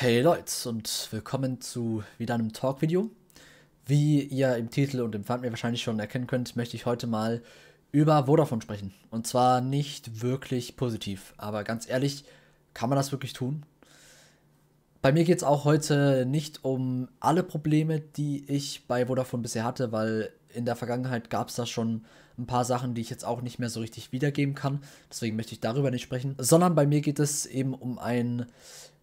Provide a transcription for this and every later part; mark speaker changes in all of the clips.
Speaker 1: Hey Leute und willkommen zu wieder einem Talk-Video. Wie ihr im Titel und im Thumbnail wahrscheinlich schon erkennen könnt, möchte ich heute mal über Vodafone sprechen. Und zwar nicht wirklich positiv, aber ganz ehrlich, kann man das wirklich tun? Bei mir geht es auch heute nicht um alle Probleme, die ich bei Vodafone bisher hatte, weil in der Vergangenheit gab es da schon ein paar Sachen, die ich jetzt auch nicht mehr so richtig wiedergeben kann. Deswegen möchte ich darüber nicht sprechen, sondern bei mir geht es eben um ein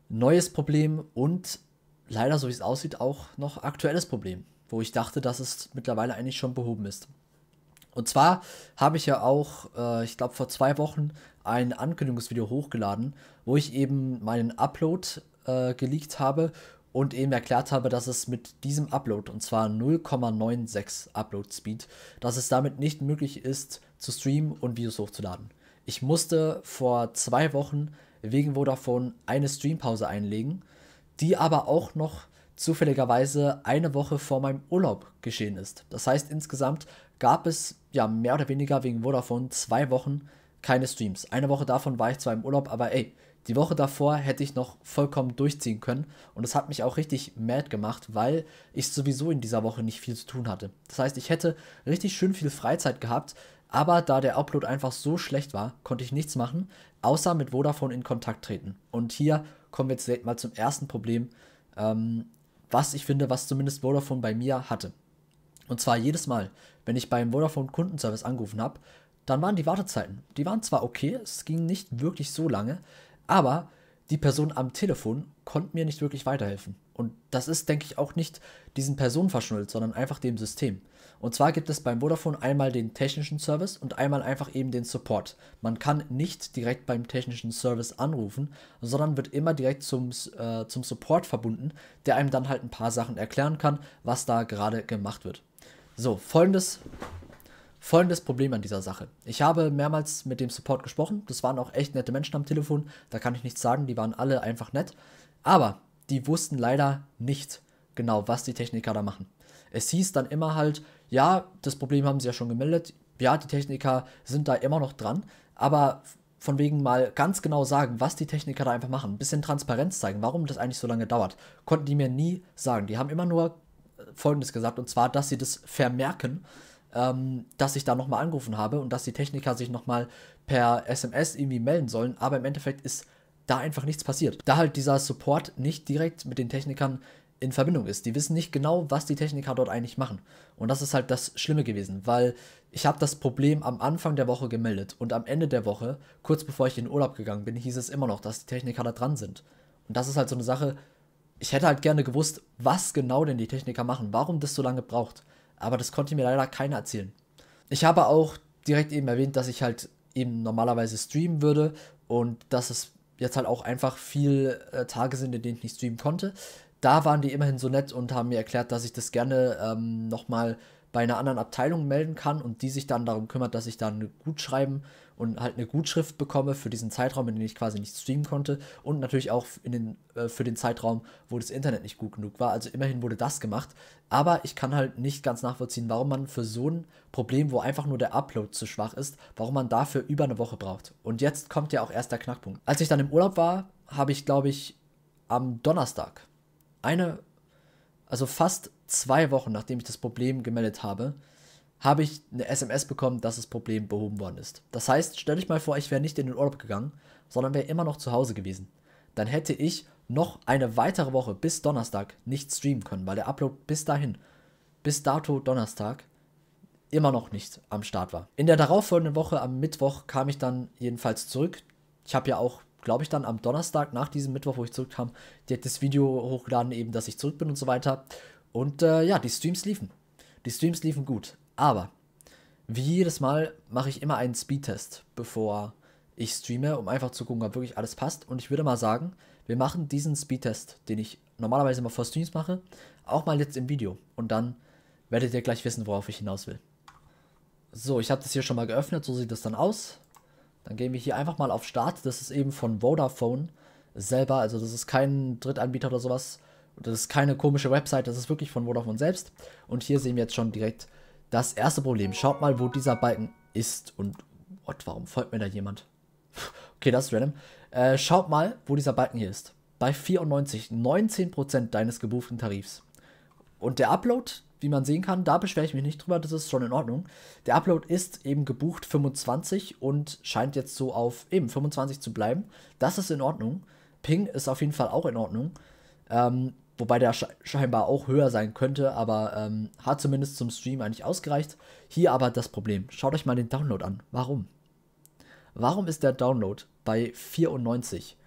Speaker 1: neues Problem und leider, so wie es aussieht, auch noch aktuelles Problem, wo ich dachte, dass es mittlerweile eigentlich schon behoben ist. Und zwar habe ich ja auch, äh, ich glaube, vor zwei Wochen ein Ankündigungsvideo hochgeladen, wo ich eben meinen Upload äh, geleakt habe und eben erklärt habe, dass es mit diesem Upload, und zwar 0,96 Upload Speed, dass es damit nicht möglich ist, zu streamen und Videos hochzuladen. Ich musste vor zwei Wochen wegen Vodafone eine Streampause einlegen, die aber auch noch zufälligerweise eine Woche vor meinem Urlaub geschehen ist. Das heißt, insgesamt gab es ja mehr oder weniger wegen Vodafone zwei Wochen keine Streams. Eine Woche davon war ich zwar im Urlaub, aber ey, die Woche davor hätte ich noch vollkommen durchziehen können und das hat mich auch richtig mad gemacht, weil ich sowieso in dieser Woche nicht viel zu tun hatte. Das heißt, ich hätte richtig schön viel Freizeit gehabt, aber da der Upload einfach so schlecht war, konnte ich nichts machen, außer mit Vodafone in Kontakt treten. Und hier kommen wir jetzt mal zum ersten Problem, ähm, was ich finde, was zumindest Vodafone bei mir hatte. Und zwar jedes Mal, wenn ich beim Vodafone Kundenservice angerufen habe, dann waren die Wartezeiten. Die waren zwar okay, es ging nicht wirklich so lange, aber die Person am Telefon konnte mir nicht wirklich weiterhelfen. Und das ist, denke ich, auch nicht diesen Personen verschuldet, sondern einfach dem System. Und zwar gibt es beim Vodafone einmal den technischen Service und einmal einfach eben den Support. Man kann nicht direkt beim technischen Service anrufen, sondern wird immer direkt zum, äh, zum Support verbunden, der einem dann halt ein paar Sachen erklären kann, was da gerade gemacht wird. So, folgendes folgendes Problem an dieser Sache. Ich habe mehrmals mit dem Support gesprochen. Das waren auch echt nette Menschen am Telefon. Da kann ich nichts sagen. Die waren alle einfach nett. Aber die wussten leider nicht genau, was die Techniker da machen. Es hieß dann immer halt, ja, das Problem haben sie ja schon gemeldet, ja, die Techniker sind da immer noch dran, aber von wegen mal ganz genau sagen, was die Techniker da einfach machen, ein bisschen Transparenz zeigen, warum das eigentlich so lange dauert, konnten die mir nie sagen. Die haben immer nur äh, Folgendes gesagt, und zwar, dass sie das vermerken, ähm, dass ich da nochmal angerufen habe und dass die Techniker sich nochmal per SMS irgendwie melden sollen, aber im Endeffekt ist da einfach nichts passiert. Da halt dieser Support nicht direkt mit den Technikern in Verbindung ist. Die wissen nicht genau, was die Techniker dort eigentlich machen. Und das ist halt das Schlimme gewesen, weil ich habe das Problem am Anfang der Woche gemeldet und am Ende der Woche, kurz bevor ich in den Urlaub gegangen bin, hieß es immer noch, dass die Techniker da dran sind. Und das ist halt so eine Sache, ich hätte halt gerne gewusst, was genau denn die Techniker machen, warum das so lange braucht. Aber das konnte mir leider keiner erzählen. Ich habe auch direkt eben erwähnt, dass ich halt eben normalerweise streamen würde und dass es jetzt halt auch einfach viel äh, Tage sind, in denen ich nicht streamen konnte da waren die immerhin so nett und haben mir erklärt, dass ich das gerne ähm, nochmal bei einer anderen Abteilung melden kann und die sich dann darum kümmert, dass ich dann gut schreiben und halt eine Gutschrift bekomme für diesen Zeitraum, in dem ich quasi nicht streamen konnte und natürlich auch in den, äh, für den Zeitraum, wo das Internet nicht gut genug war. Also immerhin wurde das gemacht, aber ich kann halt nicht ganz nachvollziehen, warum man für so ein Problem, wo einfach nur der Upload zu schwach ist, warum man dafür über eine Woche braucht. Und jetzt kommt ja auch erst der Knackpunkt. Als ich dann im Urlaub war, habe ich glaube ich am Donnerstag eine, also fast zwei Wochen nachdem ich das Problem gemeldet habe, habe ich eine SMS bekommen, dass das Problem behoben worden ist. Das heißt, stell dich mal vor, ich wäre nicht in den Urlaub gegangen, sondern wäre immer noch zu Hause gewesen. Dann hätte ich noch eine weitere Woche bis Donnerstag nicht streamen können, weil der Upload bis dahin, bis dato Donnerstag, immer noch nicht am Start war. In der darauffolgenden Woche am Mittwoch kam ich dann jedenfalls zurück. Ich habe ja auch glaube ich, dann am Donnerstag nach diesem Mittwoch, wo ich zurückkam, die hat das Video hochgeladen, eben, dass ich zurück bin und so weiter. Und äh, ja, die Streams liefen. Die Streams liefen gut. Aber wie jedes Mal mache ich immer einen Speedtest, bevor ich streame, um einfach zu gucken, ob wirklich alles passt. Und ich würde mal sagen, wir machen diesen Speedtest, den ich normalerweise immer vor Streams mache, auch mal jetzt im Video. Und dann werdet ihr gleich wissen, worauf ich hinaus will. So, ich habe das hier schon mal geöffnet, so sieht das dann aus. Dann gehen wir hier einfach mal auf Start. Das ist eben von Vodafone selber. Also das ist kein Drittanbieter oder sowas. Das ist keine komische Website. Das ist wirklich von Vodafone selbst. Und hier sehen wir jetzt schon direkt das erste Problem. Schaut mal, wo dieser Balken ist. Und what, warum folgt mir da jemand? okay, das ist random. Äh, schaut mal, wo dieser Balken hier ist. Bei 94, 19% deines gebuchten Tarifs. Und der Upload, wie man sehen kann, da beschwere ich mich nicht drüber, das ist schon in Ordnung. Der Upload ist eben gebucht 25 und scheint jetzt so auf eben 25 zu bleiben. Das ist in Ordnung. Ping ist auf jeden Fall auch in Ordnung. Ähm, wobei der scheinbar auch höher sein könnte, aber ähm, hat zumindest zum Stream eigentlich ausgereicht. Hier aber das Problem. Schaut euch mal den Download an. Warum? Warum ist der Download bei 94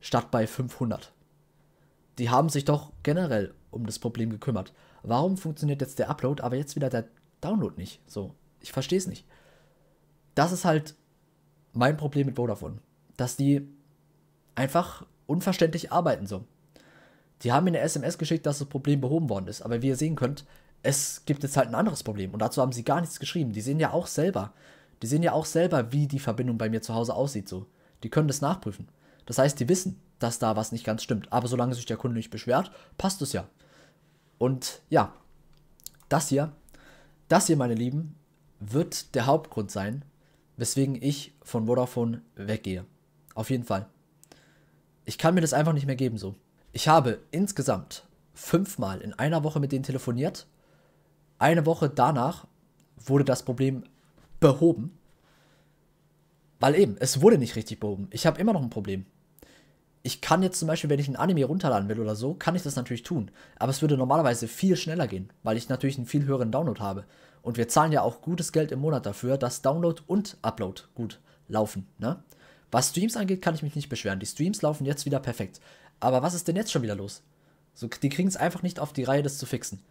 Speaker 1: statt bei 500? Die haben sich doch generell um das Problem gekümmert warum funktioniert jetzt der Upload, aber jetzt wieder der Download nicht? So, ich verstehe es nicht. Das ist halt mein Problem mit Vodafone, dass die einfach unverständlich arbeiten so. Die haben mir eine SMS geschickt, dass das Problem behoben worden ist, aber wie ihr sehen könnt, es gibt jetzt halt ein anderes Problem und dazu haben sie gar nichts geschrieben. Die sehen ja auch selber, die sehen ja auch selber, wie die Verbindung bei mir zu Hause aussieht so. Die können das nachprüfen. Das heißt, die wissen, dass da was nicht ganz stimmt. Aber solange sich der Kunde nicht beschwert, passt es ja. Und ja, das hier, das hier, meine Lieben, wird der Hauptgrund sein, weswegen ich von Vodafone weggehe. Auf jeden Fall. Ich kann mir das einfach nicht mehr geben so. Ich habe insgesamt fünfmal in einer Woche mit denen telefoniert. Eine Woche danach wurde das Problem behoben. Weil eben, es wurde nicht richtig behoben. Ich habe immer noch ein Problem ich kann jetzt zum Beispiel, wenn ich ein Anime runterladen will oder so, kann ich das natürlich tun. Aber es würde normalerweise viel schneller gehen, weil ich natürlich einen viel höheren Download habe. Und wir zahlen ja auch gutes Geld im Monat dafür, dass Download und Upload gut laufen. Ne? Was Streams angeht, kann ich mich nicht beschweren. Die Streams laufen jetzt wieder perfekt. Aber was ist denn jetzt schon wieder los? So, die kriegen es einfach nicht auf die Reihe, das zu fixen.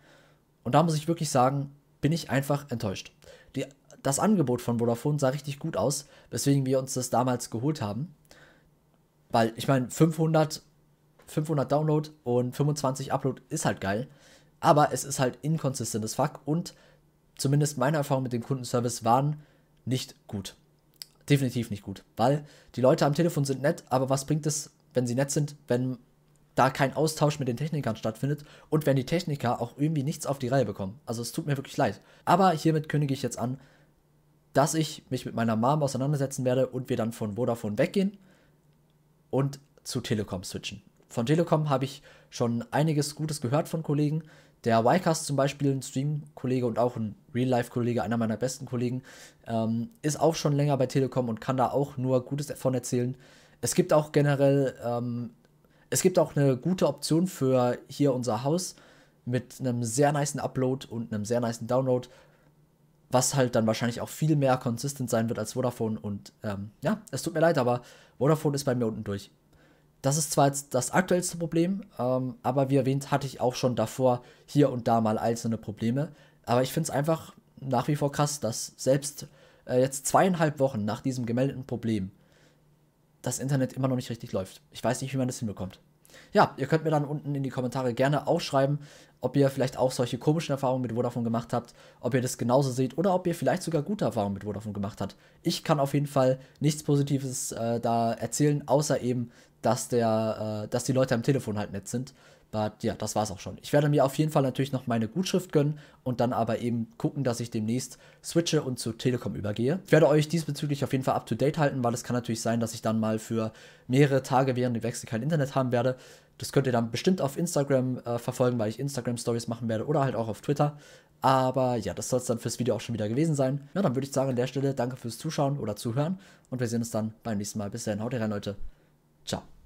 Speaker 1: Und da muss ich wirklich sagen, bin ich einfach enttäuscht. Die, das Angebot von Vodafone sah richtig gut aus, weswegen wir uns das damals geholt haben. Weil ich meine, 500, 500 Download und 25 Upload ist halt geil. Aber es ist halt inkonsistentes Fuck und zumindest meine Erfahrungen mit dem Kundenservice waren nicht gut. Definitiv nicht gut. Weil die Leute am Telefon sind nett, aber was bringt es, wenn sie nett sind, wenn da kein Austausch mit den Technikern stattfindet und wenn die Techniker auch irgendwie nichts auf die Reihe bekommen. Also es tut mir wirklich leid. Aber hiermit kündige ich jetzt an, dass ich mich mit meiner Mom auseinandersetzen werde und wir dann von Vodafone weggehen und zu Telekom switchen. Von Telekom habe ich schon einiges Gutes gehört von Kollegen. Der Ycast zum Beispiel, ein Stream-Kollege und auch ein Real-Life-Kollege, einer meiner besten Kollegen, ähm, ist auch schon länger bei Telekom und kann da auch nur Gutes davon erzählen. Es gibt auch generell, ähm, es gibt auch eine gute Option für hier unser Haus mit einem sehr niceen Upload und einem sehr niceen Download, was halt dann wahrscheinlich auch viel mehr konsistent sein wird als Vodafone. Und ähm, ja, es tut mir leid, aber Vodafone ist bei mir unten durch. Das ist zwar jetzt das aktuellste Problem, ähm, aber wie erwähnt, hatte ich auch schon davor hier und da mal einzelne Probleme. Aber ich finde es einfach nach wie vor krass, dass selbst äh, jetzt zweieinhalb Wochen nach diesem gemeldeten Problem das Internet immer noch nicht richtig läuft. Ich weiß nicht, wie man das hinbekommt ja, ihr könnt mir dann unten in die Kommentare gerne auch schreiben, ob ihr vielleicht auch solche komischen Erfahrungen mit Vodafone gemacht habt, ob ihr das genauso seht oder ob ihr vielleicht sogar gute Erfahrungen mit Vodafone gemacht habt. Ich kann auf jeden Fall nichts Positives äh, da erzählen, außer eben, dass, der, äh, dass die Leute am Telefon halt nett sind. But ja, das war's auch schon. Ich werde mir auf jeden Fall natürlich noch meine Gutschrift gönnen und dann aber eben gucken, dass ich demnächst switche und zu Telekom übergehe. Ich werde euch diesbezüglich auf jeden Fall up to date halten, weil es kann natürlich sein, dass ich dann mal für mehrere Tage während dem Wechsel kein Internet haben werde. Das könnt ihr dann bestimmt auf Instagram äh, verfolgen, weil ich Instagram Stories machen werde oder halt auch auf Twitter. Aber ja, das soll es dann fürs Video auch schon wieder gewesen sein. Ja, dann würde ich sagen, an der Stelle danke fürs Zuschauen oder Zuhören und wir sehen uns dann beim nächsten Mal. Bis dahin, haut rein, Leute. Ciao.